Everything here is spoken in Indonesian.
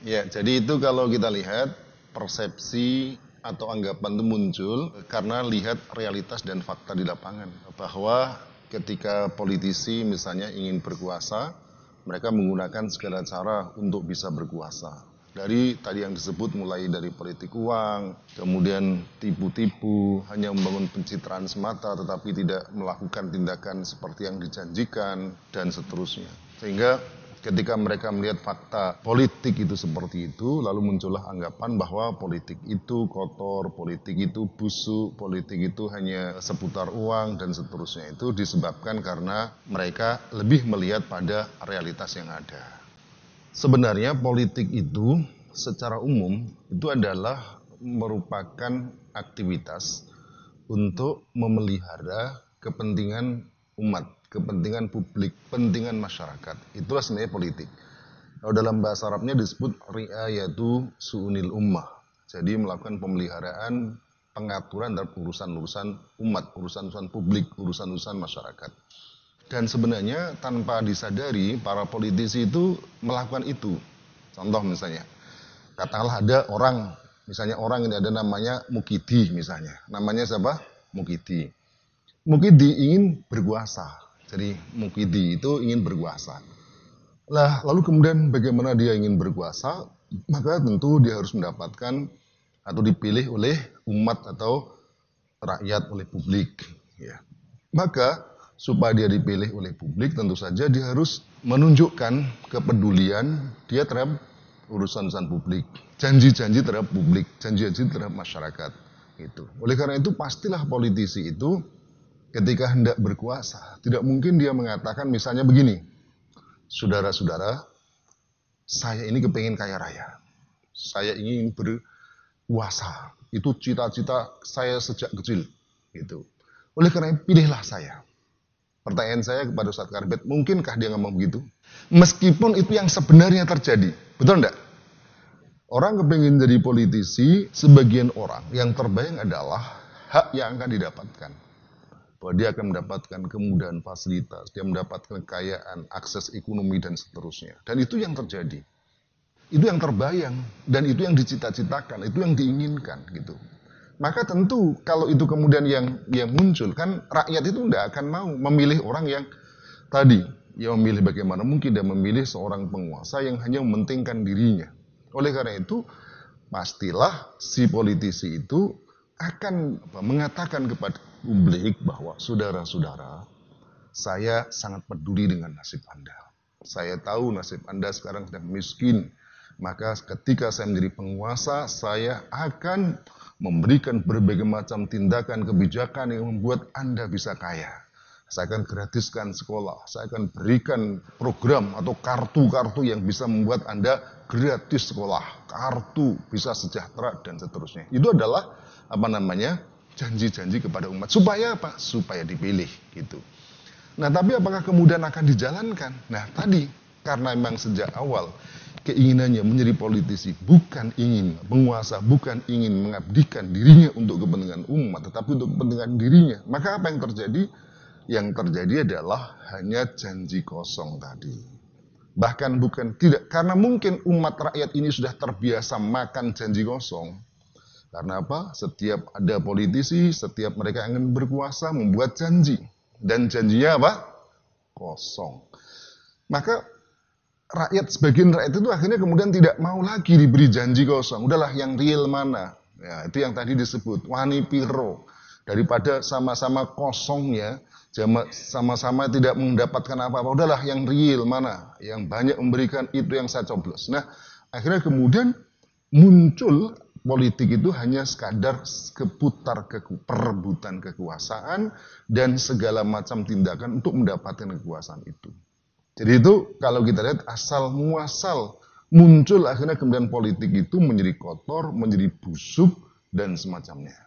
Ya, jadi itu kalau kita lihat persepsi atau anggapan itu muncul karena lihat realitas dan fakta di lapangan bahwa ketika politisi misalnya ingin berkuasa, mereka menggunakan segala cara untuk bisa berkuasa. Dari tadi yang disebut mulai dari politik uang, kemudian tipu-tipu, hanya membangun pencitraan semata tetapi tidak melakukan tindakan seperti yang dijanjikan dan seterusnya. Sehingga Ketika mereka melihat fakta politik itu seperti itu, lalu muncullah anggapan bahwa politik itu kotor, politik itu busuk, politik itu hanya seputar uang dan seterusnya itu disebabkan karena mereka lebih melihat pada realitas yang ada. Sebenarnya politik itu secara umum itu adalah merupakan aktivitas untuk memelihara kepentingan umat, kepentingan publik, kepentingan masyarakat. Itulah sebenarnya politik. Kalau dalam bahasa Arabnya disebut riayatu su'unil ummah. Jadi melakukan pemeliharaan pengaturan dan urusan-urusan umat, urusan-urusan publik, urusan-urusan masyarakat. Dan sebenarnya tanpa disadari para politisi itu melakukan itu. Contoh misalnya, katakanlah ada orang, misalnya orang ini ada namanya Mukidi misalnya. Namanya siapa? Mukidi mukidi ingin berkuasa. Jadi mukidi itu ingin berkuasa. Lah, lalu kemudian bagaimana dia ingin berkuasa? Maka tentu dia harus mendapatkan atau dipilih oleh umat atau rakyat oleh publik. Ya. Maka supaya dia dipilih oleh publik tentu saja dia harus menunjukkan kepedulian dia terhadap urusan-urusan publik, janji-janji terhadap publik, janji-janji terhadap masyarakat. Itu. Oleh karena itu pastilah politisi itu ketika hendak berkuasa, tidak mungkin dia mengatakan misalnya begini, saudara-saudara, saya ini kepingin kaya raya, saya ingin berkuasa, itu cita-cita saya sejak kecil, gitu. Oleh karena itu, pilihlah saya. Pertanyaan saya kepada Ustaz Karbet, mungkinkah dia ngomong begitu? Meskipun itu yang sebenarnya terjadi, betul enggak? Orang kepingin jadi politisi, sebagian orang yang terbayang adalah hak yang akan didapatkan bahwa dia akan mendapatkan kemudahan fasilitas, dia mendapatkan kekayaan, akses ekonomi, dan seterusnya. Dan itu yang terjadi. Itu yang terbayang, dan itu yang dicita-citakan, itu yang diinginkan. gitu. Maka tentu kalau itu kemudian yang yang muncul, kan rakyat itu tidak akan mau memilih orang yang tadi, yang memilih bagaimana mungkin dan memilih seorang penguasa yang hanya mementingkan dirinya. Oleh karena itu, pastilah si politisi itu akan mengatakan kepada publik bahwa saudara-saudara, saya sangat peduli dengan nasib Anda. Saya tahu nasib Anda sekarang sedang miskin. Maka ketika saya menjadi penguasa, saya akan memberikan berbagai macam tindakan kebijakan yang membuat Anda bisa kaya. Saya akan gratiskan sekolah, saya akan berikan program atau kartu-kartu yang bisa membuat Anda gratis sekolah, kartu bisa sejahtera dan seterusnya. Itu adalah apa namanya? janji-janji kepada umat supaya apa? Supaya dipilih gitu. Nah, tapi apakah kemudian akan dijalankan? Nah, tadi karena memang sejak awal keinginannya menjadi politisi bukan ingin penguasa, bukan ingin mengabdikan dirinya untuk kepentingan umat, tetapi untuk kepentingan dirinya. Maka apa yang terjadi? Yang terjadi adalah hanya janji kosong tadi. Bahkan bukan tidak karena mungkin umat rakyat ini sudah terbiasa makan janji kosong karena apa? Setiap ada politisi, setiap mereka ingin berkuasa membuat janji. Dan janjinya apa? Kosong. Maka rakyat, sebagian rakyat itu akhirnya kemudian tidak mau lagi diberi janji kosong. Udahlah yang real mana? Ya, itu yang tadi disebut, wani piro. Daripada sama-sama kosong ya, sama-sama tidak mendapatkan apa-apa. Udahlah yang real mana? Yang banyak memberikan itu yang saya coblos. Nah, akhirnya kemudian muncul politik itu hanya sekadar keputar, keku, perebutan kekuasaan dan segala macam tindakan untuk mendapatkan kekuasaan itu. Jadi itu kalau kita lihat asal muasal muncul akhirnya kemudian politik itu menjadi kotor, menjadi busuk dan semacamnya.